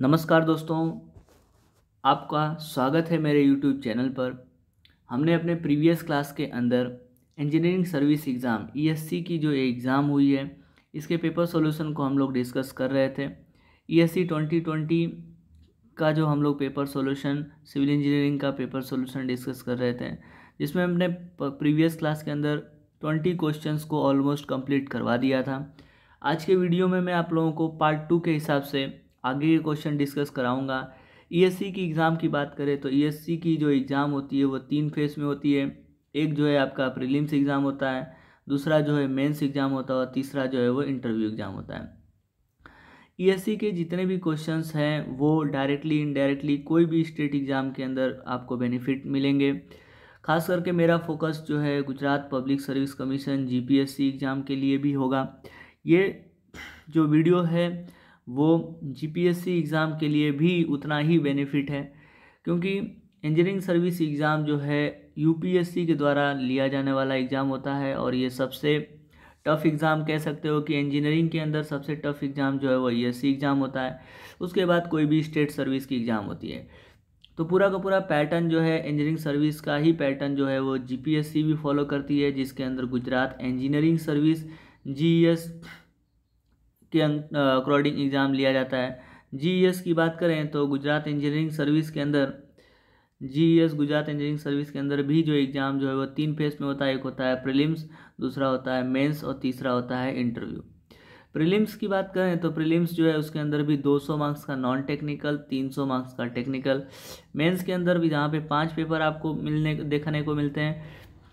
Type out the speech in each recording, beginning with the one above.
नमस्कार दोस्तों आपका स्वागत है मेरे यूट्यूब चैनल पर हमने अपने प्रीवियस क्लास के अंदर इंजीनियरिंग सर्विस एग्ज़ाम ईएससी की जो एग्ज़ाम हुई है इसके पेपर सॉल्यूशन को हम लोग डिस्कस कर रहे थे ईएससी e 2020 का जो हम लोग पेपर सॉल्यूशन सिविल इंजीनियरिंग का पेपर सॉल्यूशन डिस्कस कर रहे थे जिसमें हमने प्रीवियस क्लास के अंदर ट्वेंटी क्वेश्चंस को ऑलमोस्ट कंप्लीट करवा दिया था आज के वीडियो में मैं आप लोगों को पार्ट टू के हिसाब से आगे के क्वेश्चन डिस्कस कराऊंगा ईएससी e की एग्ज़ाम की बात करें तो ईएससी e की जो एग्ज़ाम होती है वो तीन फेज़ में होती है एक जो है आपका प्रीलिम्स एग्ज़ाम होता है दूसरा जो है मेंस एग्ज़ाम होता है और तीसरा जो है वो इंटरव्यू एग्ज़ाम होता है ईएससी e के जितने भी क्वेश्चंस हैं वो डायरेक्टली इनडायरेक्टली कोई भी स्टेट एग्ज़ाम के अंदर आपको बेनिफिट मिलेंगे खास करके मेरा फोकस जो है Gujarat public service commission G exam के लिए भी होगा ये जो वीडियो है वो जीपीएससी एग्ज़ाम के लिए भी उतना ही बेनिफिट है क्योंकि इंजीनियरिंग सर्विस एग्ज़ाम जो है यूपीएससी के द्वारा लिया जाने वाला एग्ज़ाम होता है और ये सबसे टफ़ एग्ज़ाम कह सकते हो कि इंजीनियरिंग के अंदर सबसे टफ़ एग्ज़ाम जो है वो ई एग्ज़ाम होता है उसके बाद कोई भी स्टेट सर्विस की एग्ज़ाम होती है तो पूरा का पूरा पैटर्न जो है इंजीनियरिंग सर्विस का ही पैटर्न जो है वो जीपीएससी भी फॉलो करती है जिसके अंदर गुजरात इंजीनियरिंग सर्विस जीएस के अकॉर्डिंग एग्ज़ाम लिया जाता है जी e की बात करें तो गुजरात इंजीनियरिंग सर्विस के अंदर G e Gujarat engineering service के अंदर भी जो एग्ज़ाम जो है वो तीन फेज में होता है एक होता है प्रीलिम्स दूसरा होता है मेंस और तीसरा होता है इंटरव्यू प्रीलिम्स की बात करें तो प्रीलिम्स जो है उसके अंदर भी 200 मार्क्स का नॉन टेक्निकल 300 मार्क्स का टेक्निकल मेंस के अंदर भी जहाँ पे पांच पेपर आपको मिलने देखने को मिलते हैं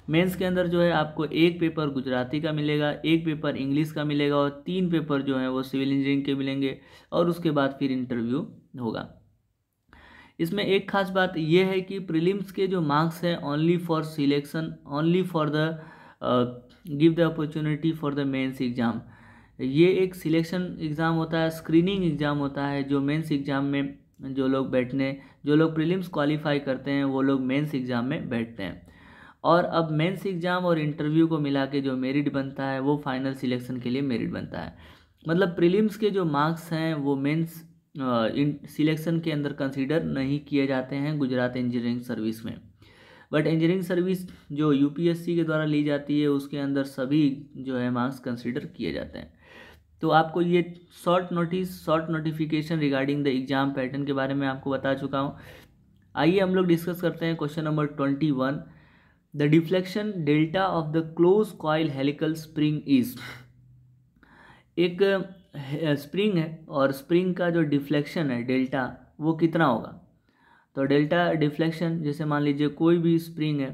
मेंस के अंदर जो है आपको एक पेपर गुजराती का मिलेगा एक पेपर इंग्लिश का मिलेगा और तीन पेपर जो है वो सिविल इंजीनियरिंग के मिलेंगे और उसके बाद फिर इंटरव्यू होगा इसमें एक खास बात यह है कि प्रीलिम्स के जो मार्क्स हैं only for selection only for the give the opportunity for the mains exam ये एक सिलेक्शन एग्ज़ाम होता है स्क्रीनिंग एग्ज़ाम होता है जो मेंस एग्ज़ाम में जो लोग बैठने जो लोग प्रीलिम्स क्वालिफाई करते हैं वो लोग मेंस एग्ज़ाम में बैठते हैं और अब मेंस एग्ज़ाम और इंटरव्यू को मिला के जो मेरिट बनता है वो फाइनल सिलेक्शन के लिए मेरिट बनता है मतलब प्रीलिम्स के जो मार्क्स हैं वो मेंस इन सिलेक्शन के अंदर कंसीडर नहीं किए जाते हैं गुजरात इंजीनियरिंग सर्विस में बट इंजीनियरिंग सर्विस जो यूपीएससी के द्वारा ली जाती है उसके अंदर सभी जो है मार्क्स कंसिडर किए जाते हैं तो आपको ये short notice short notification regarding the exam pattern के बारे में आपको बता चुका हूँ आइए हम लोग डिस्कस करते हैं question number twenty one the deflection delta of the close coil helical spring is एक स्प्रिंग eh, है और स्प्रिंग का जो डिफ्लेक्शन है डेल्टा वो कितना होगा तो डेल्टा डिफ्लेक्शन जैसे मान लीजिए कोई भी स्प्रिंग है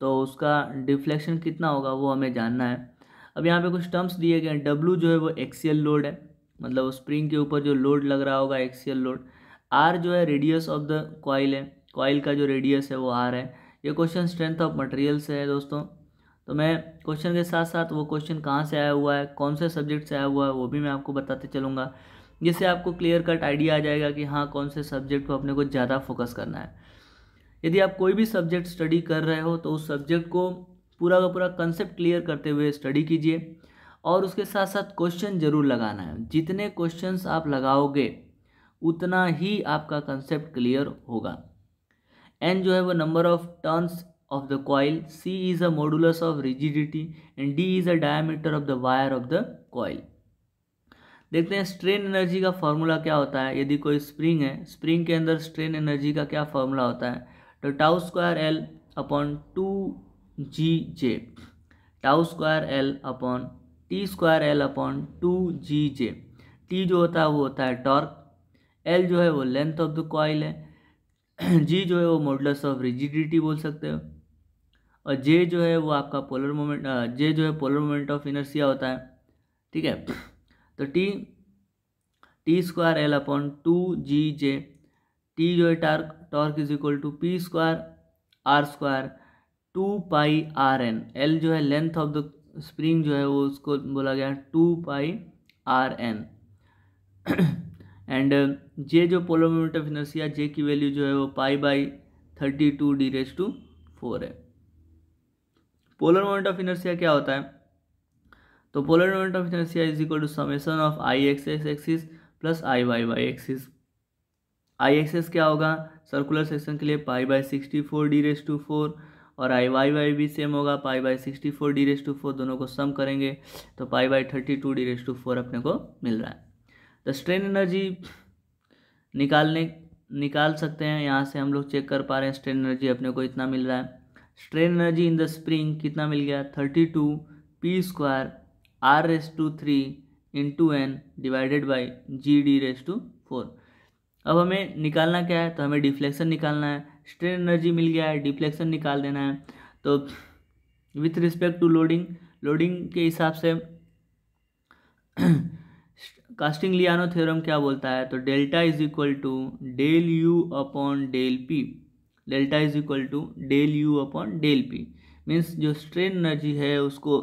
तो उसका डिफ्लेक्शन कितना होगा वो हमें जानना है अब यहाँ पे कुछ टर्म्स दिए गए हैं डब्लू जो है वो एक्सियल लोड है मतलब स्प्रिंग के ऊपर जो लोड लग रहा होगा एक्सियल लोड आर जो है रेडियस ऑफ द कॉयल है कॉइल का जो रेडियस है वो आर है ये क्वेश्चन स्ट्रेंथ ऑफ मटेरियल से है दोस्तों तो मैं क्वेश्चन के साथ साथ वो क्वेश्चन कहाँ से आया हुआ है कौन से सब्जेक्ट से आया हुआ है वो भी मैं आपको बताते चलूँगा जिससे आपको क्लियर कट आइडिया आ जाएगा कि हाँ कौन से सब्जेक्ट को अपने को ज़्यादा फोकस करना है यदि आप कोई भी सब्जेक्ट स्टडी कर रहे हो तो उस सब्जेक्ट को पूरा का पूरा कंसेप्ट क्लियर करते हुए स्टडी कीजिए और उसके साथ साथ क्वेश्चन ज़रूर लगाना है जितने क्वेश्चंस आप लगाओगे उतना ही आपका कंसेप्ट क्लियर होगा एन जो है वो number of turns of the coil C is a modulus of rigidity and D is a diameter of the wire of the coil देखते हैं स्ट्रेन एनर्जी का फॉर्मूला क्या होता है यदि कोई स्प्रिंग है स्प्रिंग के अंदर स्ट्रेन एनर्जी का क्या फॉर्मूला होता है तो tau square L upon two G J tau square L upon T square L upon two G J T जो होता है वो होता है टॉर्क एल जो है वो लेंथ ऑफ द कॉइल है जी जो है वो मॉडलस ऑफ रिजिडिटी बोल सकते हो और जे जो है वो आपका पोलर मोमेंट जे जो है पोलर मोमेंट ऑफ इनर्सिया होता है ठीक है तो T T square L upon two G J T जो है torque torque is equal to P square R square two pi R N L जो है लेंथ ऑफ द स्प्रिंग जो है वो उसको बोला गया two pi R N and J uh, जो polar moment of inertia J की वैल्यू जो है वो pi by thirty two D raise to four है पोलर मोमेंट ऑफ इनर्सिया क्या होता है तो polar moment of inertia is equal to summation of I X X axis plus I Y Y axis I X S क्या होगा circular section के लिए pi by sixty four D raise to four और I Y Y भी same होगा pi by sixty four D raise to four दोनों को sum करेंगे तो pi by thirty two D raise to four अपने को मिल रहा है तो स्ट्रेन एनर्जी निकालने निकाल सकते हैं यहाँ से हम लोग चेक कर पा रहे हैं स्ट्रेन एनर्जी अपने को इतना मिल रहा है strain energy in the spring कितना मिल गया thirty two P square R raise to three into N divided by G D raise to four अब हमें निकालना क्या है तो हमें डिफ्लेक्शन निकालना है स्ट्रेन एनर्जी मिल गया है डिफ्लेक्शन निकाल देना है तो with respect to loading loading के हिसाब से कास्टिंग लियानो थ्योरम क्या बोलता है तो delta is equal to del U upon del P delta is equal to del U upon del P means जो स्ट्रेन एनर्जी है उसको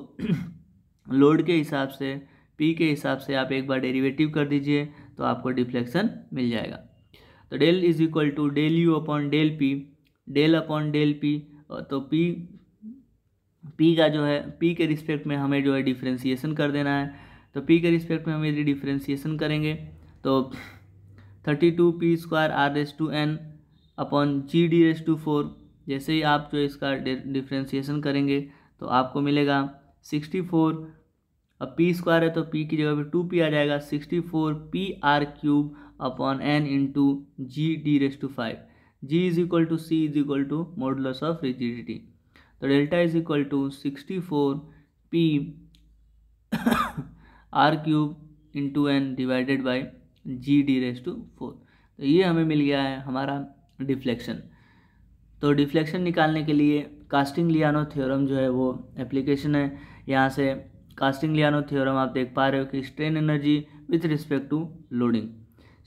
लोड के हिसाब से पी के हिसाब से आप एक बार डेरिवेटिव कर दीजिए तो आपको डिफ्लेक्शन मिल जाएगा तो del is equal to del U upon del P del upon del P तो पी पी का जो है पी के रिस्पेक्ट में हमें जो है डिफ्रेंसीसन कर देना है तो पी के रिस्पेक्ट में हम यदि डिफ्रेंसीसन करेंगे तो thirty two P square R raise to N upon G D raise to four जैसे ही आप जो इसका डिफ्रेंसीसन करेंगे तो आपको मिलेगा सिक्सटी फोर अब पी स्क्वायर है तो पी की जगह पे टू पी आ जाएगा sixty four P R cube upon N into G D raise to five G is equal to C is equal to modulus of rigidity तो delta is equal to sixty four P R cube into N divided by G D raise to four तो ये हमें मिल गया है हमारा deflection तो deflection निकालने के लिए कास्टिंग लियानो थ्योरम जो है वो एप्लीकेशन है यहाँ से कास्टिंग लियानो थ्योरम आप देख पा रहे हो कि strain energy with respect to loading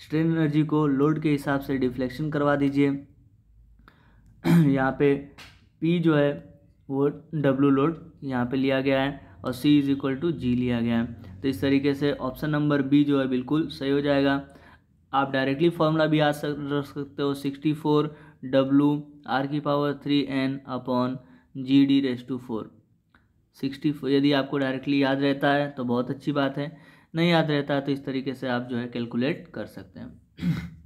strain energy को लोड के हिसाब से डिफ्लेक्शन करवा दीजिए यहाँ पे पी जो है वो डब्लू लोड यहाँ पे लिया गया है और C is equal to G लिया गया है तो इस तरीके से ऑप्शन नंबर बी जो है बिल्कुल सही हो जाएगा आप डायरेक्टली फॉर्मूला भी याद रख सकते हो सिक्सटी फोर डब्लू आर की power three N upon G D raise to four sixty four यदि आपको डायरेक्टली याद रहता है तो बहुत अच्छी बात है नहीं याद रहता है तो इस तरीके से आप जो है कैलकुलेट कर सकते हैं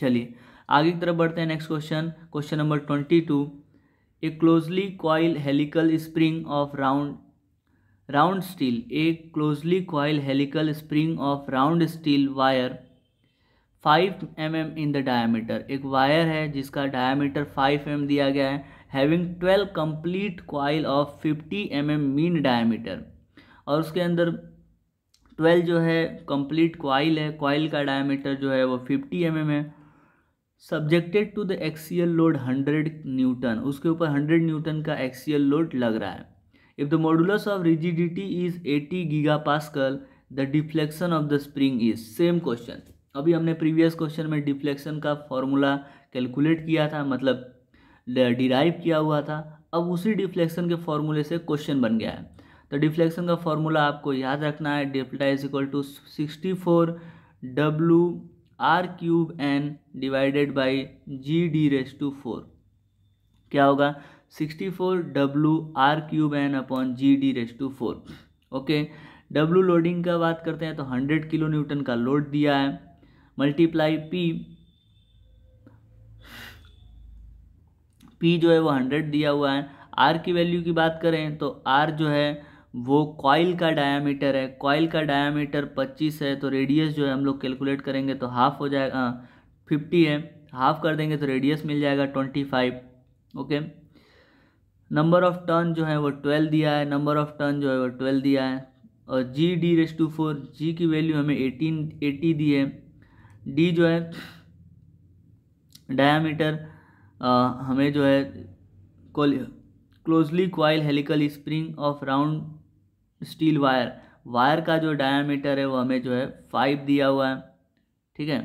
चलिए आगे की तरफ बढ़ते हैं next question question number twenty two a closely coil helical spring of round round steel एक closely coil helical spring of round steel wire 5 M M in the diameter एक वायर है जिसका डायामीटर 5 एम दिया गया है having 12 complete coil of 50 M M mean diameter और उसके अंदर 12 जो है कंप्लीट क्वाइल है क्वाइल का डायामीटर जो है वो 50 एम mm है subjected to the axial load 100 newton उसके ऊपर 100 न्यूटन का एक्सीयल लोड लग रहा है if the If the modulus of rigidity gigapascal gigapascal, the deflection of the spring is same question अभी हमने प्रीवियस क्वेश्चन में डिफ्लेक्शन का फॉर्मूला कैलकुलेट किया था मतलब डिराइव किया हुआ था अब उसी डिफ्लेक्शन के फॉर्मूले से क्वेश्चन बन गया है तो डिफ्लेक्शन का फॉर्मूला आपको याद रखना है delta is equal to sixty four W R cube N divided by G D raise to four क्या होगा sixty four W R cube N upon G D raise to four okay W loading का बात करते हैं तो hundred kilo newton का load दिया है मल्टीप्लाई पी पी जो है वो हंड्रेड दिया हुआ है आर की वैल्यू की बात करें तो आर जो है वो कॉयल का डायामीटर है कॉयल का डायामीटर पच्चीस है तो रेडियस जो है हम लोग कैलकुलेट करेंगे तो हाफ हो जाएगा फिफ्टी है हाफ कर देंगे तो रेडियस मिल जाएगा twenty five okay number of turn जो है वो ट्वेल्व दिया है नंबर ऑफ टर्न जो है वो ट्वेल्व दिया है और G D raise to four G की वैल्यू हमें एटीन एटी दी है डी जो है डायामीटर हमें जो है closely coil helical spring of round steel wire wire का जो डायामीटर है वो हमें जो है फाइव दिया हुआ है ठीक है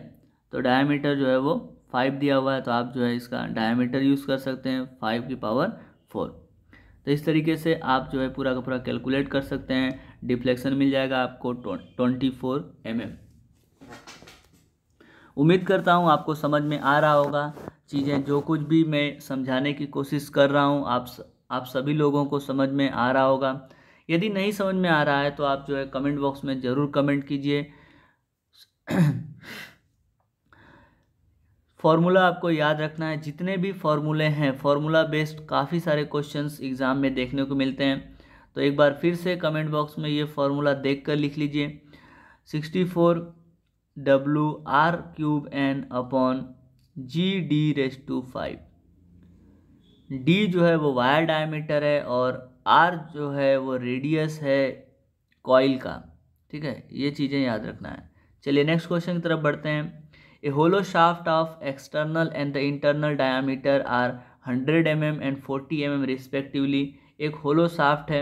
तो डायामीटर जो है वो फाइव दिया हुआ है तो आप जो है इसका डायामीटर यूज़ कर सकते हैं फाइव की पावर फोर तो इस तरीके से आप जो है पूरा का पूरा कैलकुलेट कर सकते हैं डिफ्लेक्शन मिल जाएगा आपको ट्वेंटी फोर एम उम्मीद करता हूँ आपको समझ में आ रहा होगा चीज़ें जो कुछ भी मैं समझाने की कोशिश कर रहा हूँ आप आप सभी लोगों को समझ में आ रहा होगा यदि नहीं समझ में आ रहा है तो आप जो है कमेंट बॉक्स में ज़रूर कमेंट कीजिए फॉर्मूला आपको याद रखना है जितने भी फॉर्मूले हैं फॉर्मूला बेस्ड काफ़ी सारे क्वेश्चंस एग्ज़ाम में देखने को मिलते हैं तो एक बार फिर से कमेंट बॉक्स में ये फॉर्मूला देख कर लिख लीजिए sixty four W R cube N upon G D raise to five D जो है वो वायर डायमीटर है और आर जो है वो रेडियस है कॉइल का ठीक है ये चीज़ें याद रखना है चलिए नेक्स्ट क्वेश्चन की तरफ बढ़ते हैं A hollow shaft of external and the internal diameter are 100 mm and 40 mm respectively एक होलो साफ्ट है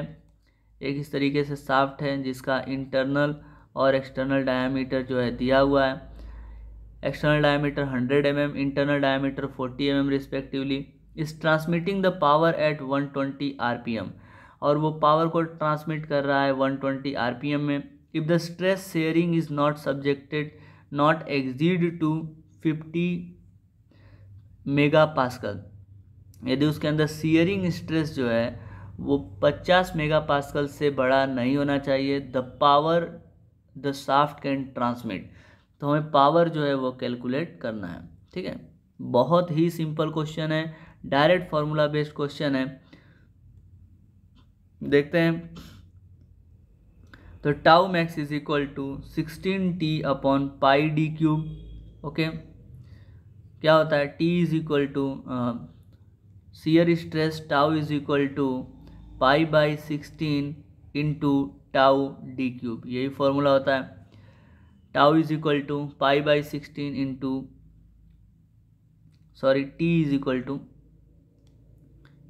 एक इस तरीके से साफ्ट है जिसका इंटरनल और एक्सटर्नल डायामीटर जो है दिया हुआ है external diameter 100 M M internal diameter 40 M M respectively is transmitting the power at 120 M और वो पावर को ट्रांसमिट कर रहा है 120 एम में if the stress shearing is not subjected not exceed to fifty megapascal यदि उसके अंदर सीयरिंग स्ट्रेस जो है वो 50 मेगा पास्कल से बड़ा नहीं होना चाहिए the power the shaft can transmit तो हमें पावर जो है वो कैलकुलेट करना है ठीक है बहुत ही सिंपल क्वेश्चन है डायरेक्ट फार्मूला बेस्ड क्वेश्चन है देखते हैं तो tau max is equal to sixteen T upon pi D cube okay क्या होता है T is equal to shear stress tau is equal to pi by sixteen into tau D cube यही फॉर्मूला होता है tau is equal to pi by sixteen into sorry T is equal to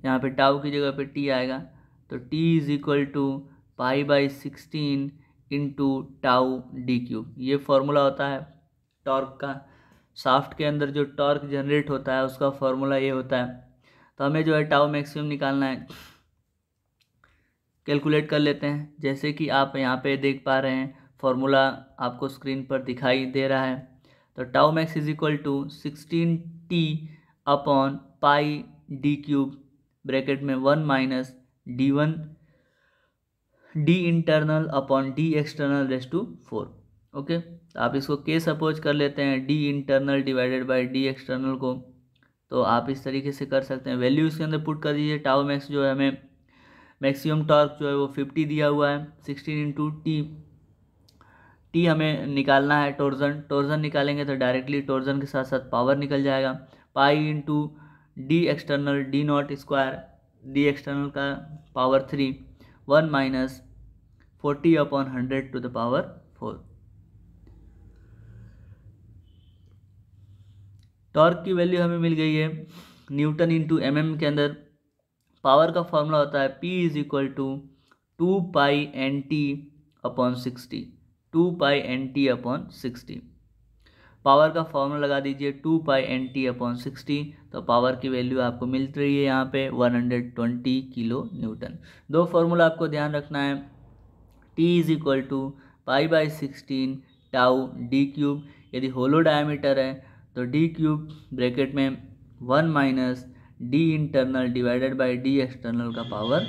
यहाँ पे tau की जगह पे T आएगा तो T is equal to pi by sixteen into tau D cube ये फॉर्मूला होता है टॉर्क का साफ्ट के अंदर जो टॉर्क जनरेट होता है उसका फॉर्मूला ये होता है तो हमें जो है टाउ मैक्सिमम निकालना है कैलकुलेट कर लेते हैं जैसे कि आप यहाँ पे देख पा रहे हैं फॉर्मूला आपको स्क्रीन पर दिखाई दे रहा है तो tau max is equal to sixteen T upon pi D cube bracket में one minus D one D internal upon D external raise to four okay आप इसको के सपोज कर लेते हैं D internal divided by D external को तो आप इस तरीके से कर सकते हैं वैल्यू इसके अंदर पुट कर दीजिए टाओ मैक्स जो है हमें मैक्सिमम टॉर्क जो है वो फिफ्टी दिया हुआ है सिक्सटीन इंटू टी टी हमें निकालना है टोर्जन टोर्जन निकालेंगे तो डायरेक्टली टोर्जन के साथ साथ पावर निकल जाएगा pi into D external D not square D external का power three one minus forty upon hundred to the power four torque की वैल्यू हमें मिल गई है न्यूटन इंटू एम एम के अंदर पावर का फॉर्मूला होता है P is equal to two pi N T upon sixty two pi N T upon sixty power का फॉर्मूला लगा दीजिए two pi N T upon sixteen तो पावर की वैल्यू आपको मिल रही है यहाँ पे one hundred twenty kilo newton दो फार्मूला आपको ध्यान रखना है T is equal to pi by sixteen tau D cube यदि होलो डायमीटर है तो डी क्यूब ब्रैकेट में one minus D internal divided by D external का पावर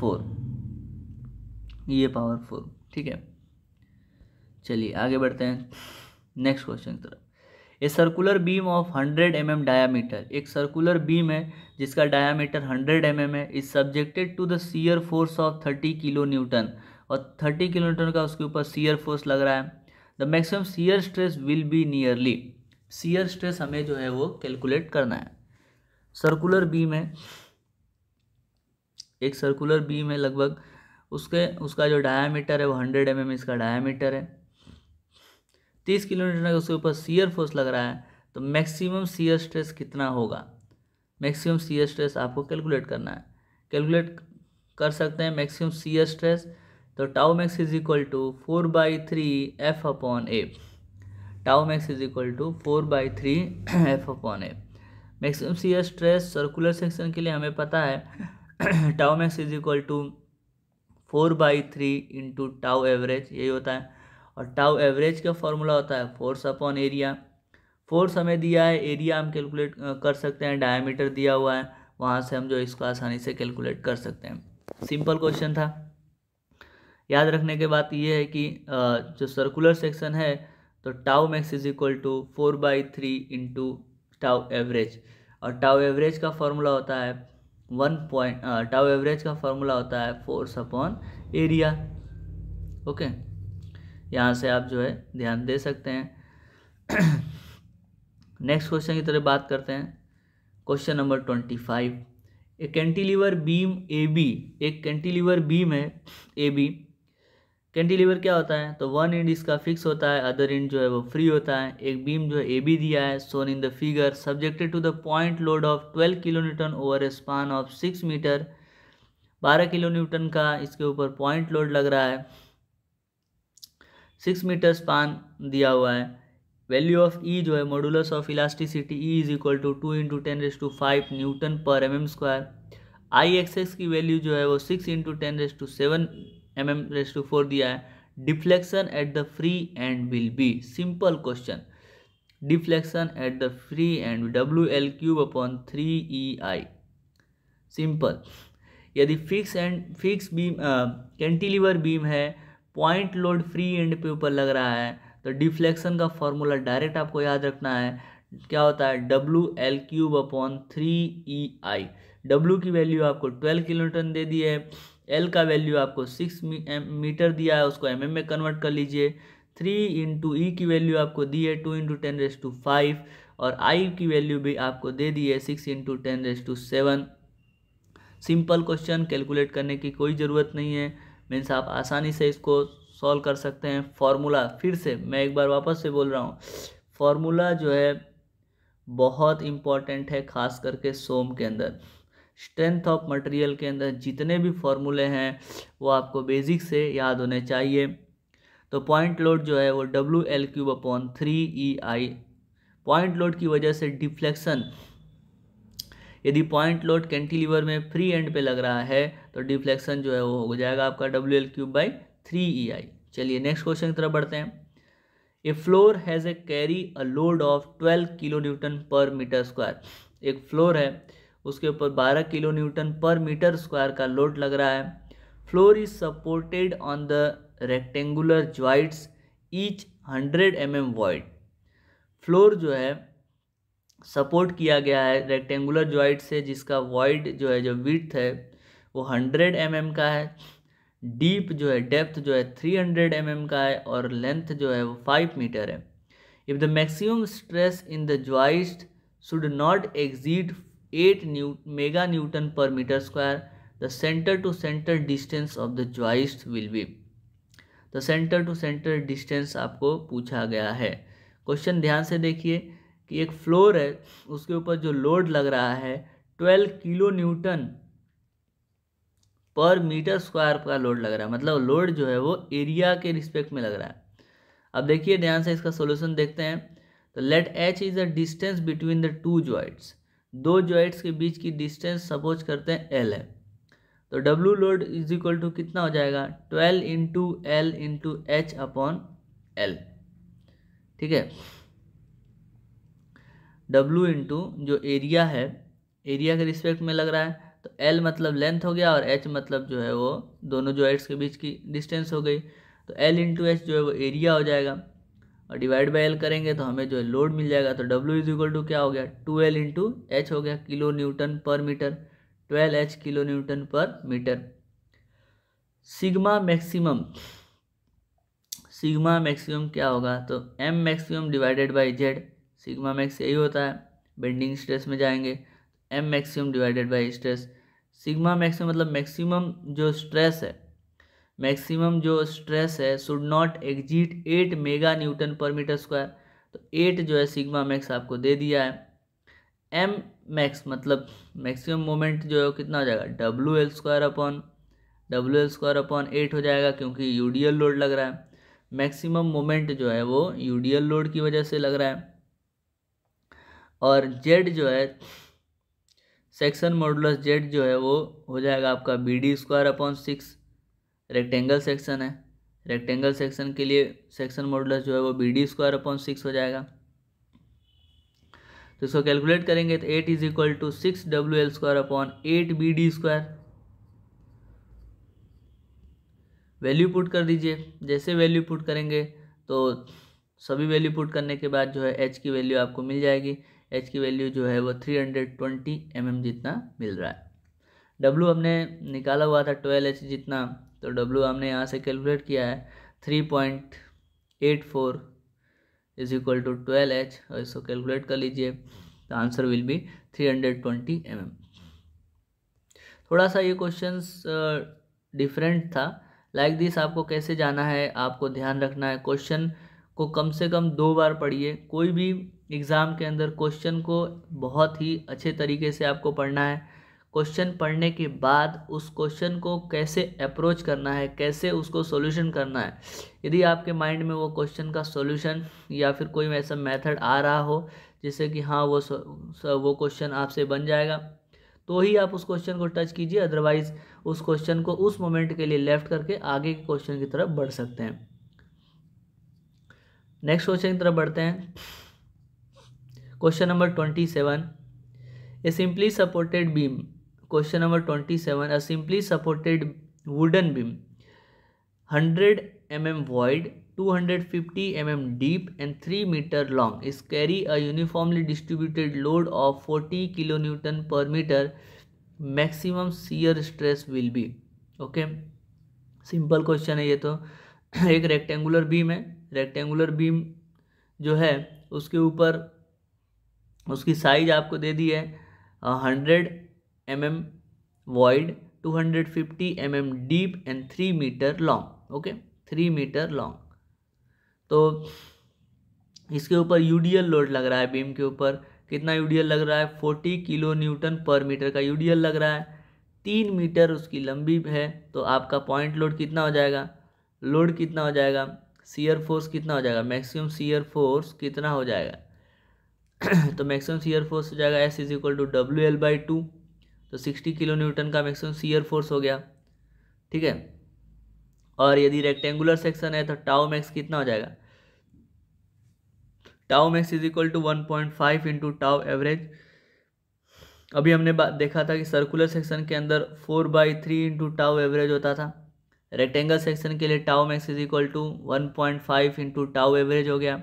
फोर ये पावर फोर ठीक है चलिए आगे बढ़ते हैं नेक्स्ट क्वेश्चन की तरफ a circular beam of 100 M M diameter एक सर्कुलर बीम है जिसका डायामीटर 100 एम mm है is subjected to the shear force of 30 kilo newton और 30 किलो न्यूटन का उसके ऊपर सीयर फोर्स लग रहा है the maximum shear stress will be nearly shear stress हमें जो है वो कैलकुलेट करना है सर्कुलर बीम है एक सर्कुलर बीम है लगभग उसके उसका जो डायामीटर है वो हंड्रेड एम mm इसका डायामीटर है तीस किलोमीटर उसके ऊपर सीयर फोर्स लग रहा है तो मैक्सिमम सीयर स्ट्रेस कितना होगा मैक्सिमम सीयर स्ट्रेस आपको कैलकुलेट करना है कैलकुलेट कर सकते हैं मैक्सिमम सीयर स्ट्रेस तो tau max is equal to four by three F upon A tau max is equal to four by three F upon A maximum shear stress circular section के लिए हमें पता है tau max is equal to four by three into tau average यही होता है और tau average का फॉर्मूला होता है फोर्स अपॉन एरिया फोर्स हमें दिया है एरिया हम कैलकुलेट कर सकते हैं डायमीटर दिया हुआ है वहाँ से हम जो इसको आसानी से कैलकुलेट कर सकते हैं सिंपल क्वेश्चन था याद रखने के बाद ये है कि जो सर्कुलर सेक्शन है तो tau max is equal to four by three into tau average और टाउ एवरेज का फॉर्मूला होता है वन पॉइंट टाउ एवरेज का फॉर्मूला होता है force upon area okay okay? यहाँ से आप जो है ध्यान दे सकते हैं नेक्स्ट क्वेश्चन की तरह बात करते हैं क्वेश्चन नंबर ट्वेंटी फाइव एक कैंटिलीवर बीम ए बी एक कैंटिलीवर बीम है ए बी कैंटिलीवर क्या होता है तो वन इंड इसका फिक्स होता है अदर इंड जो है वो फ्री होता है एक बीम जो है ए बी दिया है shown in the figure subjected to the point load of twelve kilo newton over a span of six metre बारह किलो न्यूटन का इसके ऊपर पॉइंट लोड लग रहा है सिक्स मीटर स्पान दिया हुआ है वैल्यू ऑफ ई जो है modulus of elasticity E is equal to two into ten raise to five newton पर M M square I X की वैल्यू जो है वो six into ten raise to seven M M raise to four दिया है deflection at the free end will be simple question deflection at the free end W L cube upon three E I simple यदि fix end fix beam cantilever beam है point load free end पे ऊपर लग रहा है तो deflection का formula direct आपको याद रखना है क्या होता है W L cube upon three E I W की वैल्यू आपको ट्वेल्व किलोमीटर दे दी है एल का वैल्यू आपको सिक्स मीटर दिया है उसको एम mm में कन्वर्ट कर लीजिए थ्री इंटू ई की वैल्यू आपको दी है two into ten raise to five और आई की वैल्यू भी आपको दे दी है six into ten raise to seven simple question calculate करने की कोई ज़रूरत नहीं है मीन्स आप आसानी से इसको सॉल्व कर सकते हैं फार्मूला फिर से मैं एक बार वापस से बोल रहा हूँ फार्मूला जो है बहुत इम्पॉर्टेंट है ख़ास करके सोम के अंदर स्ट्रेंथ ऑफ मटेरियल के अंदर जितने भी फॉर्मूले हैं वो आपको बेसिक से याद होने चाहिए तो पॉइंट लोड जो है वो W L cube upon three E I point load की वजह से डिफ्लेक्शन यदि पॉइंट लोड कैंटिलीवर में फ्री एंड पे लग रहा है तो डिफ्लेक्शन जो है वो हो जाएगा आपका W L cube by three E I चलिए नेक्स्ट क्वेश्चन की तरफ बढ़ते हैं a floor has a carry a load of twelve kilo newton पर मीटर स्क्वायर एक फ्लोर है उसके ऊपर बारह किलो न्यूटन पर मीटर स्क्वायर का लोड लग रहा है floor is supported on the rectangular joists each hundred M M wide floor जो है सपोर्ट किया गया है रेक्टेंगुलर ज्वाइट से जिसका वॉइड जो है जो विथ है वो हंड्रेड एम mm का है डीप जो है डेप्थ जो है थ्री हंड्रेड एम mm का है और लेंथ जो है वो फाइव मीटर है if the maximum stress in the joist should not exceed eight new mega newton पर metre square the centre to centre distance of the joist will be the centre to centre distance आपको पूछा गया है question ध्यान से देखिए कि एक फ्लोर है उसके ऊपर जो लोड लग रहा है ट्वेल्व किलो न्यूटन पर मीटर स्क्वायर का लोड लग रहा है मतलब लोड जो है वो एरिया के रिस्पेक्ट में लग रहा है अब देखिए ध्यान से इसका सोल्यूशन देखते हैं तो let H is the distance between the two joists दो जॉइट्स के बीच की डिस्टेंस सपोज करते हैं एल है तो W load is equal to कितना हो जाएगा twelve into L into H upon L ठीक है डब्लू इंटू जो एरिया है एरिया के रिस्पेक्ट में लग रहा है तो एल मतलब लेंथ हो गया और एच मतलब जो है वो दोनों जो एड्स के बीच की डिस्टेंस हो गई तो एल इंटू एच जो है वो एरिया हो जाएगा और डिवाइड बाय एल करेंगे तो हमें जो है लोड मिल जाएगा तो डब्ल्यू इज इक्वल टू क्या हो गया टू एल इंटू एच हो गया किलो न्यूटन पर metre twelve H kilo newton पर metre sigma maximum sigma maximum क्या होगा तो M maximum divided by Z sigma max यही होता है बेंडिंग स्ट्रेस में जाएंगे M maximum divided by stress sigma max मतलब मैक्सिमम जो स्ट्रेस है मैक्सिमम जो स्ट्रेस है should not exceed eight mega newton पर मीटर स्क्वायर तो एट जो है सिग्मा मैक्स आपको दे दिया है एम मैक्स मतलब मैक्सिमम मोमेंट जो है कितना हो जाएगा W L square upon W L square upon eight हो जाएगा क्योंकि यूडीएल एल लोड लग रहा है मैक्सिमम मोमेंट जो है वो यूडीएल लोड की वजह से लग रहा है और जेड जो है सेक्शन मॉडुलस जेड जो है वो हो जाएगा आपका B D square upon six rectangle section है रेक्टेंगल सेक्शन के लिए सेक्शन मॉडुलस जो है वो B D square upon six हो जाएगा तो इसको कैलकुलेट करेंगे तो eight is equal to six W L square upon eight B D square value put कर दीजिए जैसे वैल्यू पुट करेंगे तो सभी वैल्यू पुट करने के बाद जो है एच की वैल्यू आपको मिल जाएगी एच की वैल्यू जो है वो three hundred twenty M M जितना मिल रहा है डब्लू हमने निकाला हुआ था ट्वेल्व एच जितना तो डब्लू हमने यहाँ से कैलकुलेट किया है three point eight four is equal to twelve H और इसको कैलकुलेट कर लीजिए तो answer will be three hundred twenty M M थोड़ा सा ये क्वेश्चन डिफरेंट था लाइक like दिस आपको कैसे जाना है आपको ध्यान रखना है क्वेश्चन को कम से कम दो बार पढ़िए कोई भी एग्ज़ाम के अंदर क्वेश्चन को बहुत ही अच्छे तरीके से आपको पढ़ना है क्वेश्चन पढ़ने के बाद उस क्वेश्चन को कैसे अप्रोच करना है कैसे उसको सॉल्यूशन करना है यदि आपके माइंड में वो क्वेश्चन का सॉल्यूशन या फिर कोई ऐसा मेथड आ रहा हो जिससे कि हाँ वो वो क्वेश्चन आपसे बन जाएगा तो ही आप उस क्वेश्चन को टच कीजिए अदरवाइज़ उस क्वेश्चन को उस मोमेंट के लिए लेफ्ट करके आगे के क्वेश्चन की तरफ बढ़ सकते हैं नेक्स्ट क्वेश्चन की तरफ बढ़ते हैं question number twenty seven a simply supported beam question number twenty seven a simply supported wooden beam hundred M M wide two hundred fifty M M deep and three metre long is carry a uniformly distributed load of forty kilo newton पर metre maximum shear stress will be okay simple question है ये तो एक rectangular beam है rectangular beam जो है उसके ऊपर उसकी साइज आपको दे दी है hundred M M wide two hundred fifty M M deep and three metre long okay three metre long तो इसके ऊपर यूडीएल लोड लग रहा है बीम के ऊपर कितना यूडीएल लग रहा है फोर्टी किलो न्यूटन पर मीटर का यूडीएल लग रहा है तीन मीटर उसकी लंबी है तो आपका पॉइंट लोड कितना हो जाएगा लोड कितना हो जाएगा सीयर फोर्स कितना हो जाएगा मैक्सिमम सीयर फोर्स कितना हो जाएगा तो मैक्सिमम सीयर फोर्स हो जाएगा S is equal to W L by two तो सिक्सटी किलो न्यूटन का मैक्सिमम सीयर फोर्स हो गया ठीक है और यदि रेक्टेंगुलर सेक्शन है तो टाओ मैक्स कितना हो जाएगा tau max is equal to one point five into tau average अभी हमने देखा था कि सर्कुलर सेक्शन के अंदर four by three into tau average होता था रेक्टेंगल सेक्शन के लिए tau max is equal to one point five into tau average हो गया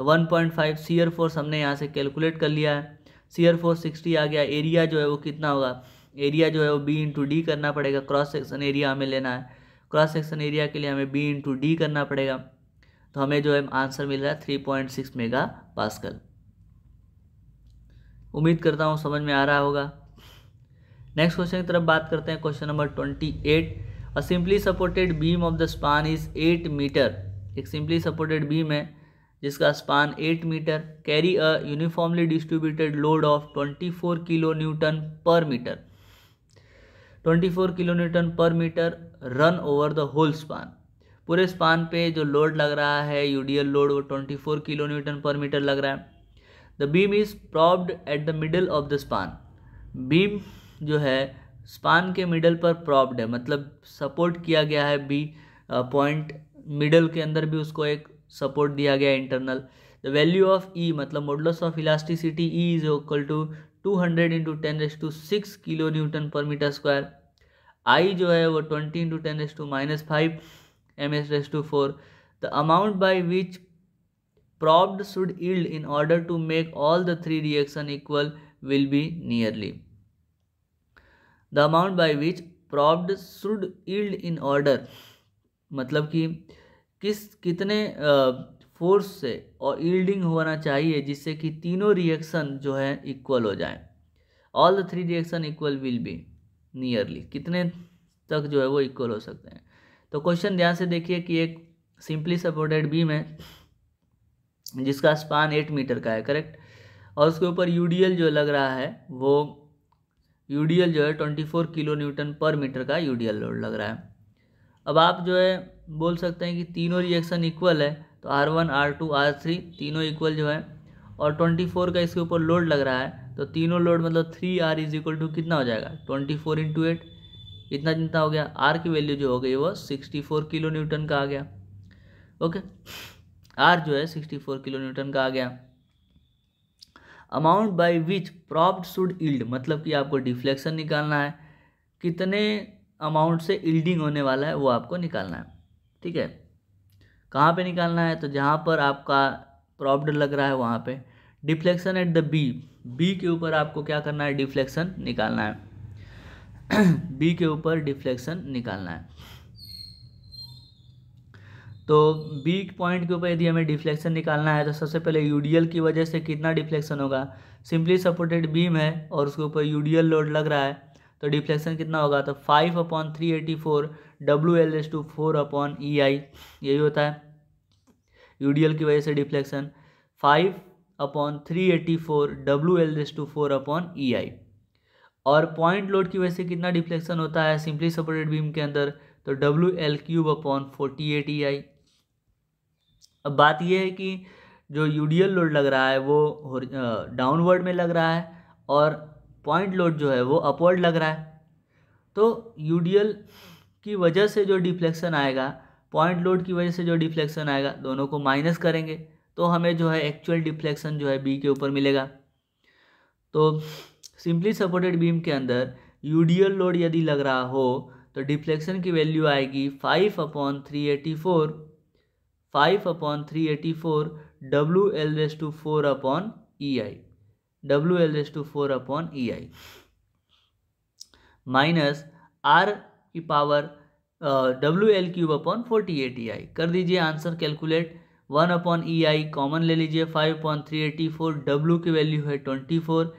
तो 1.5 पॉइंट सीयर फोर्स हमने यहाँ से कैलकुलेट कर लिया है सीयर फोर्स 60 आ गया एरिया जो है वो कितना होगा एरिया जो है वो बी इंटू डी करना पड़ेगा क्रॉस सेक्शन एरिया हमें लेना है क्रॉस सेक्शन एरिया के लिए हमें बी इंटू डी करना पड़ेगा तो हमें जो है आंसर मिल रहा है three point six mega pascal उम्मीद करता हूँ समझ में आ रहा होगा नेक्स्ट क्वेश्चन की तरफ बात करते हैं question number twenty eight a simply supported beam of the span is eight metre एक सिंपली सपोर्टेड बीम है जिसका span 8 metre carry a uniformly distributed load of 24 kilo newton पर मीटर 24 किलो न्यूटन पर metre run over the whole span पूरे span पे जो load लग रहा है यूडीएल लोड वो 24 किलो न्यूटन पर मीटर लग रहा है the beam is propped at the middle of the span beam जो है स्पान के मिडल पर प्रॉब्ड है मतलब सपोर्ट किया गया है बी पॉइंट मिडल के अंदर भी उसको एक सपोर्ट दिया गया internal the value of E मतलब modulus of elasticity E is equal to two hundred into ten raise to six kilo newton पर मीटर स्क्वायर आई जो है वो twenty into ten raise to minus five M S raise to four the amount by which propped should yield in order to make all the three reaction equal will be nearly the amount by which propped should yield in order मतलब कि किस कितने force से और yielding होना चाहिए जिससे कि तीनों रिएक्शन जो है इक्वल हो जाए all the three reaction equal will be nearly कितने तक जो है वो इक्वल हो सकते हैं तो क्वेश्चन ध्यान से देखिए कि एक सिंपली सपोर्टेड बीम है जिसका स्पान एट मीटर का है करेक्ट और उसके ऊपर यूडीएल जो लग रहा है वो यूडीएल जो है ट्वेंटी फोर किलो न्यूटन पर मीटर का यूडीएल लोड लग रहा है अब आप जो है बोल सकते हैं कि तीनों रिएक्शन इक्वल है तो R one R two R three तीनों इक्वल जो है और ट्वेंटी फोर का इसके ऊपर लोड लग रहा है तो तीनों लोड मतलब three R is equal to कितना हो जाएगा ट्वेंटी फोर इंटू एट इतना जितना हो गया आर की वैल्यू जो हो गई वो सिक्सटी फोर किलो न्यूटन का आ गया ओके आर जो है सिक्सटी फोर किलो न्यूटन का आ गया amount by which propped should yield मतलब कि आपको डिफ्लेक्शन निकालना है कितने अमाउंट से इल्डिंग होने वाला है वो आपको निकालना है ठीक है कहाँ पे निकालना है तो जहाँ पर आपका प्रॉब्ड लग रहा है वहाँ पे deflection at the B B के ऊपर आपको क्या करना है डिफ्लेक्शन निकालना है बी के ऊपर डिफ्लेक्शन निकालना है तो बी पॉइंट के ऊपर यदि हमें डिफ्लेक्शन निकालना है तो सबसे पहले यूडीएल की वजह से कितना डिफ्लेक्शन होगा सिंपली सपोर्टेड बीम है और उसके ऊपर यूडीएल लोड लग रहा है तो डिफ्लेक्शन कितना होगा तो five upon three eighty four W L S to four upon E I यही होता है यू डी एल की वजह से deflection five upon three eighty four W L S to four upon E I और पॉइंट लोड की वजह से कितना डिफ्लेक्शन होता है सिंपली सपोर्टेड बीम के अंदर तो W L cube upon forty eight E I अब बात यह है कि जो यू डी एल लोड लग रहा है वो डाउनवर्ड में लग रहा है और पॉइंट लोड जो है वो अपवर्ड लग रहा है तो यू डी एल की वजह से जो डिफ्लेक्शन आएगा पॉइंट लोड की वजह से जो डिफ्लेक्शन आएगा दोनों को माइनस करेंगे तो हमें जो है एक्चुअल डिफ्लेक्शन जो है बी के ऊपर मिलेगा तो सिंपली सपोर्टेड बीम के अंदर यूडियल लोड यदि लग रहा हो तो डिफ्लेक्शन की वैल्यू आएगी five upon three eighty four five upon three eighty four W L raise to four upon E I W L raise to four upon E I minus R की power W L cube upon forty eight E I कर दीजिए answer calculate one upon E I common ले लीजिए five upon three eighty four W की value है twenty four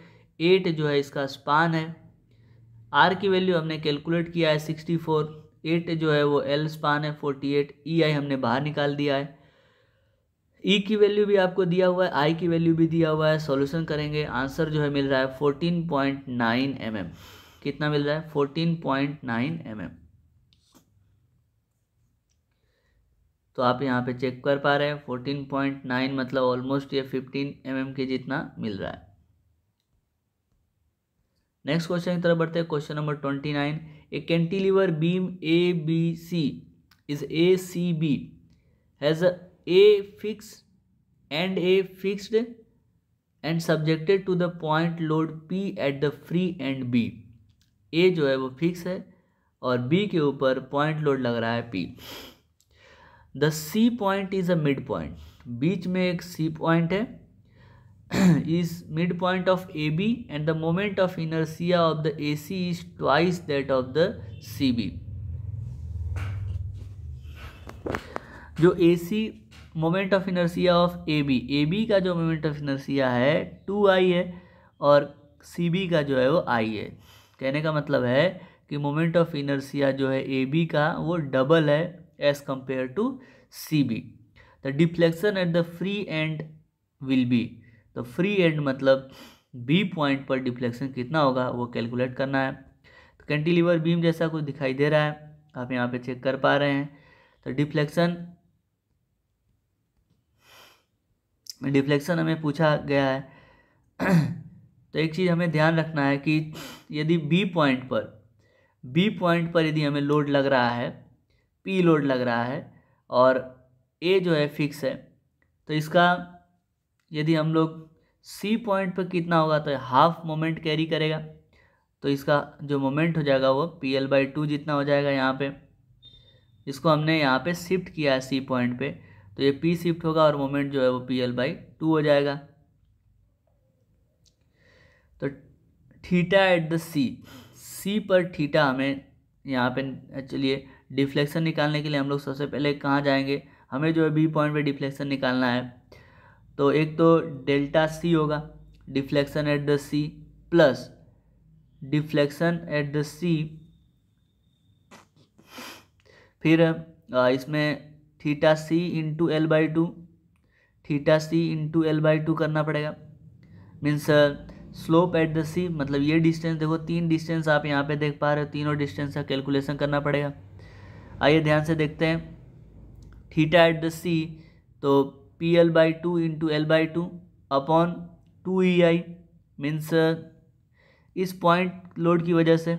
eight जो है इसका स्पान है आर की वैल्यू हमने कैलकुलेट किया है सिक्सटी फोर एट जो है वो एल स्पान है फोर्टी एट ई आई हमने बाहर निकाल दिया है ई e की वैल्यू भी आपको दिया हुआ है आई की वैल्यू भी दिया हुआ है सॉल्यूशन करेंगे आंसर जो है मिल रहा है fourteen point nine M M कितना मिल रहा है fourteen point nine M M तो आप यहाँ पे चेक कर पा रहे हैं फोर्टीन पॉइंट नाइन मतलब ऑलमोस्ट ये फिफ्टीन एम एम के जितना मिल रहा है नेक्स्ट क्वेश्चन की तरफ बढ़ते हैं question number twenty nine a cantilever beam A B C is A C B has a fix end a fixed end subjected to the point load P at the free end B A जो है वो fix है और B के ऊपर point load लग रहा है P the C point is a mid point बीच में एक सी पॉइंट है is mid point of A B and the moment of inertia of the A C is twice that of the C B जो A C moment of inertia of A B A B का जो moment of inertia है two I है और C B का जो है वो आई है कहने का मतलब है कि मोमेंट ऑफ इनर्सिया जो है ए बी का वो डबल है as compare to C B the deflection at the free end will be तो फ्री एंड मतलब बी पॉइंट पर डिफ्लेक्शन कितना होगा वो कैलकुलेट करना है तो कैंटिलीवर बीम जैसा कुछ दिखाई दे रहा है आप यहाँ पे चेक कर पा रहे हैं तो डिफ्लेक्शन डिफ्लेक्शन हमें पूछा गया है तो एक चीज़ हमें ध्यान रखना है कि यदि बी पॉइंट पर बी पॉइंट पर यदि हमें लोड लग रहा है पी लोड लग रहा है और ए जो है फिक्स है तो इसका यदि हम लोग सी पॉइंट पर कितना होगा तो हाफ मोमेंट कैरी करेगा तो इसका जो मोमेंट हो जाएगा वो पी एल बाई टू जितना हो जाएगा यहाँ पे इसको हमने यहाँ पे शिफ्ट किया है सी पॉइंट पे तो ये पी शिफ्ट होगा और मोमेंट जो है वो पी एल बाई टू हो जाएगा theta at the C C पर थीटा हमें यहाँ पे चलिए डिफ्लेक्शन निकालने के लिए हम लोग सबसे पहले कहाँ जाएंगे हमें जो है बी पॉइंट पे डिफ्लेक्शन निकालना है तो एक तो डेल्टा सी होगा deflection at the C plus deflection at the C फिर इसमें theta C into L by two theta C into L by two करना पड़ेगा means slope at the C मतलब ये डिस्टेंस देखो तीन डिस्टेंस आप यहाँ पे देख पा रहे हो तीनों डिस्टेंस का कैलकुलेशन करना पड़ेगा आइए ध्यान से देखते हैं थीटा एट द सी तो P L by two into L by two upon two E I means इस पॉइंट लोड की वजह से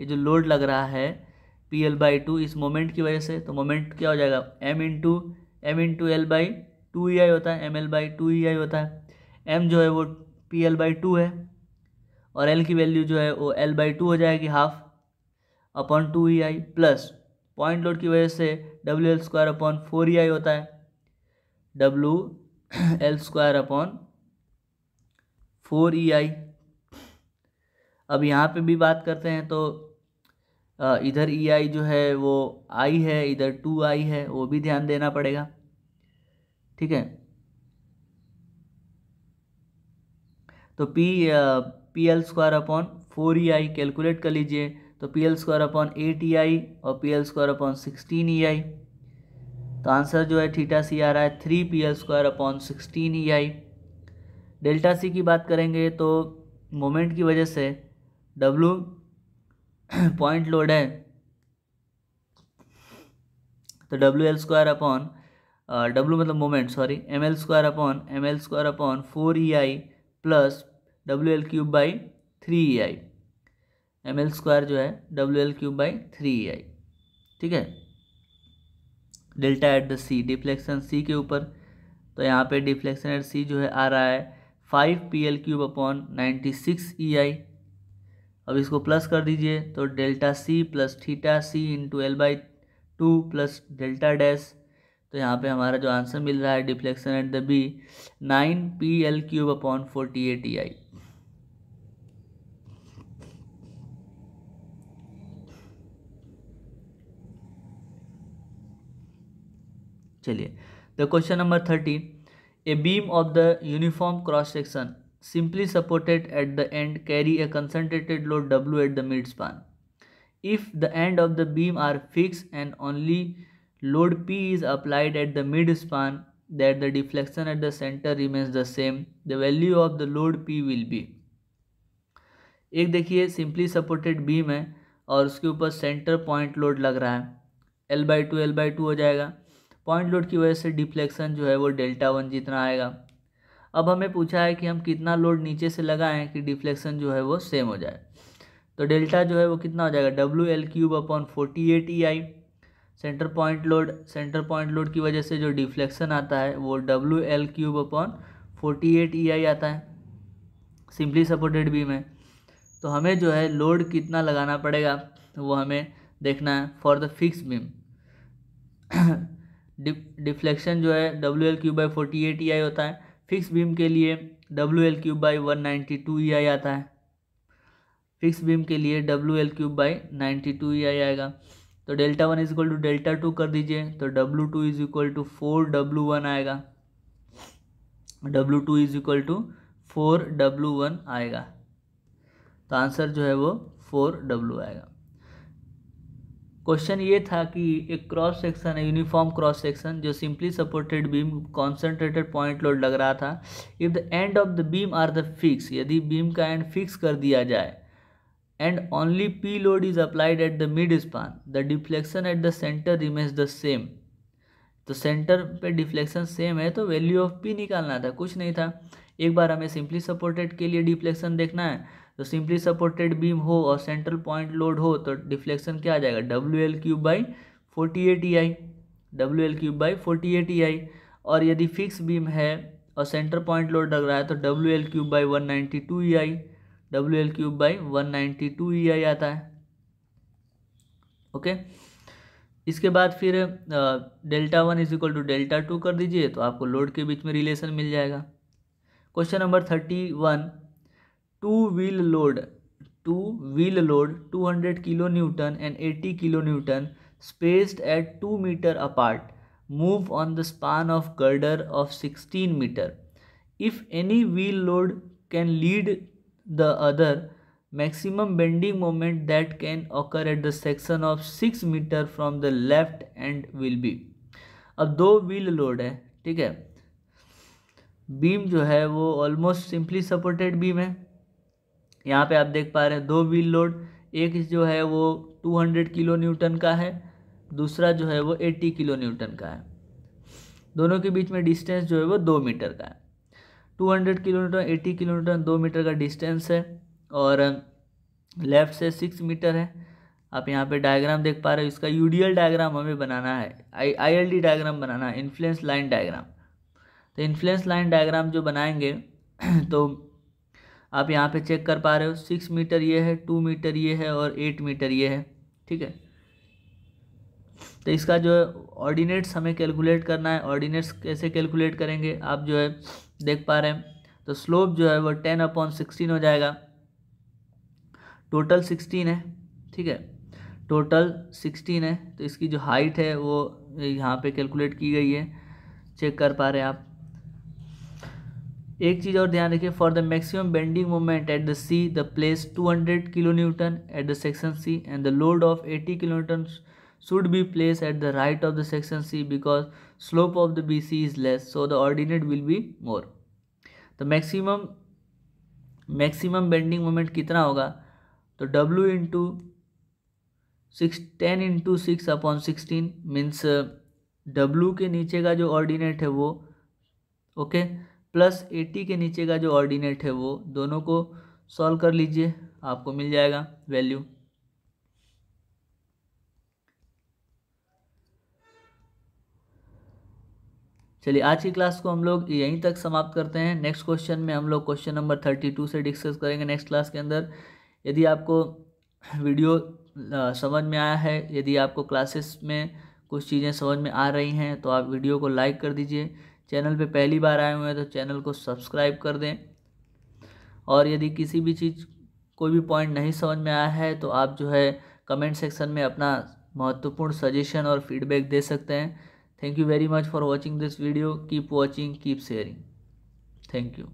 ये जो लोड लग रहा है पी एल बाई टू इस मोमेंट की वजह से तो मोमेंट क्या हो जाएगा M into M into L by two E I होता है M L by two E I होता है एम जो है वो पी एल बाई टू है और एल की वैल्यू जो है वो एल बाई टू हो जाएगी half upon two E I plus point load की वजह से W L square upon four E I होता है W L square upon four E I अब यहाँ पे भी बात करते हैं तो इधर ई e आई जो है वो आई है इधर टू आई है वो भी ध्यान देना पड़ेगा ठीक है तो P P L square upon four E I calculate कर लीजिए तो P L square upon eight E I और P L square upon sixteen E I तो आंसर जो है थीटा सी आ रहा है three P L square upon sixteen E I delta C की बात करेंगे तो मोमेंट की वजह से डब्लू पॉइंट लोड है तो W L square upon W मतलब moment sorry M L square upon M L square upon four E I plus W L cube by three E I M L square जो है W L cube by three E I ठीक है delta at the C deflection C के ऊपर तो यहाँ पे deflection eight सी जो है आ रहा है five P L cube upon ninety six E I अब इसको प्लस कर दीजिए तो delta C plus theta C into L by two plus delta dash तो यहाँ पे हमारा जो आंसर मिल रहा है deflection at the B nine P L cube upon forty eight E I चलिए the question number thirteen a beam of the uniform cross section simply supported at the and carry a concentrated load W at the mid span if the end of the beam are fix and only load P is applied at the mid span that the deflection at the center remains the same. The value of the load P will be एक देखिए simply supported beam है और उसके ऊपर centre point load लग रहा है L by two L by two हो जाएगा पॉइंट लोड की वजह से डिफ्लेक्शन जो है वो डेल्टा वन जितना आएगा अब हमें पूछा है कि हम कितना लोड नीचे से लगाएं कि डिफ्लेक्शन जो है वो सेम हो जाए तो डेल्टा जो है वो कितना हो जाएगा W L cube upon forty eight E I centre point load centre point load की वजह से जो डिफ्लेक्शन आता है वो W L cube upon forty eight E I आता है सिंपली सपोर्टेड बीम है तो हमें जो है लोड कितना लगाना पड़ेगा वो हमें देखना है for the fix beam deflection जो है W L cube by forty eight E I होता है फिक्स बीम के लिए W L cube by one ninety two E I आता है फिक्स बीम के लिए W L cube by ninety two E I आएगा तो delta one is equal to delta two कर दीजिए तो W two is equal to four W one आएगा W two is equal to four W one आएगा तो answer जो है वो फोर डब्लू आएगा क्वेश्चन ये था कि एक क्रॉस सेक्शन है यूनिफॉर्म क्रॉस सेक्शन जो simply supported beam concentrated point load लग रहा था if the end of the beam are the fix यदि बीम का एंड फिक्स कर दिया जाए and only P load is applied at the mid span, the deflection at the center remains the same. तो centre पे deflection same है तो value of P निकालना था कुछ नहीं था एक बार हमें सिंपली सपोर्टेड के लिए डिफ्लेक्शन देखना है तो सिंपली सपोर्टेड बीम हो और सेंट्रल पॉइंट लोड हो तो डिफ्लेक्शन क्या आ जाएगा W L cube by forty eight E I W L cube by forty eight E I और यदि फिक्स बीम है और सेंटर पॉइंट लोड लग रहा है तो W L cube by one ninety two E I W L cube by one ninety two E I आता है ओके इसके बाद फिर delta one is equal to delta two कर दीजिए तो आपको लोड के बीच में रिलेशन मिल जाएगा question number thirty one two wheel load two wheel load two hundred kilo newton and eighty kilo newton spaced at two metre apart move on the span of girder of sixteen metre if any wheel load can lead the other maximum bending moment that can occur at the section of six metre from the left end will be अब दो wheel load है ठीक है beam जो है वो almost simply supported beam है यहाँ पे आप देख पा रहे हैं दो व्हील लोड एक जो है वो 200 किलो न्यूटन का है दूसरा जो है वो 80 किलो न्यूटन का है दोनों के बीच में डिस्टेंस जो है वो दो मीटर का है two hundred kilometre eighty kilometre दो मीटर का डिस्टेंस है और लेफ़्ट से सिक्स मीटर है आप यहाँ पे डायग्राम देख पा रहे हो इसका यूडीएल डायग्राम हमें बनाना है आई आईएलडी डायग्राम बनाना है इन्फ्लुएंस लाइन डायग्राम तो इन्फ्लुएंस लाइन डायग्राम जो बनाएंगे तो आप यहाँ पे चेक कर पा रहे हो सिक्स मीटर ये है टू मीटर ये है और एट मीटर ये है ठीक है तो इसका जो है ऑर्डिनेट्स हमें कैलकुलेट करना है ऑर्डिनेट्स कैसे कैलकुलेट करेंगे आप जो है देख पा रहे हैं तो स्लोप जो है वो टेन अपॉन सिक्सटीन हो जाएगा टोटल सिक्सटीन है ठीक है टोटल सिक्सटीन है तो इसकी जो हाइट है वो यहाँ पे कैलकुलेट की गई है चेक कर पा रहे हैं आप एक चीज़ और ध्यान रखिए for the maximum bending moment at the C the place hundred kilo newton at the section C and the load of eighty kilo newton should be placed at the right of the section C because slope of the BC is less so the ordinate will be more. The maximum maximum bending moment कितना होगा तो W into six ten into six upon sixteen means W के नीचे का जो ordinate है वो okay plus eighty के नीचे का जो ordinate है वो दोनों को solve कर लीजिए आपको मिल जाएगा value. चलिए आज की क्लास को हम लोग यहीं तक समाप्त करते हैं नेक्स्ट क्वेश्चन में हम लोग क्वेश्चन नंबर थर्टी टू से डिस्कस करेंगे नेक्स्ट क्लास के अंदर यदि आपको वीडियो समझ में आया है यदि आपको क्लासेस में कुछ चीज़ें समझ में आ रही हैं तो आप वीडियो को लाइक कर दीजिए चैनल पर पहली बार आए हुए हैं तो चैनल को सब्सक्राइब कर दें और यदि किसी भी चीज़ कोई भी पॉइंट नहीं समझ में आया है तो आप जो है कमेंट सेक्शन में अपना महत्वपूर्ण सजेशन और फीडबैक दे सकते हैं Thank you very much for watching this video. Keep watching, keep sharing. Thank you.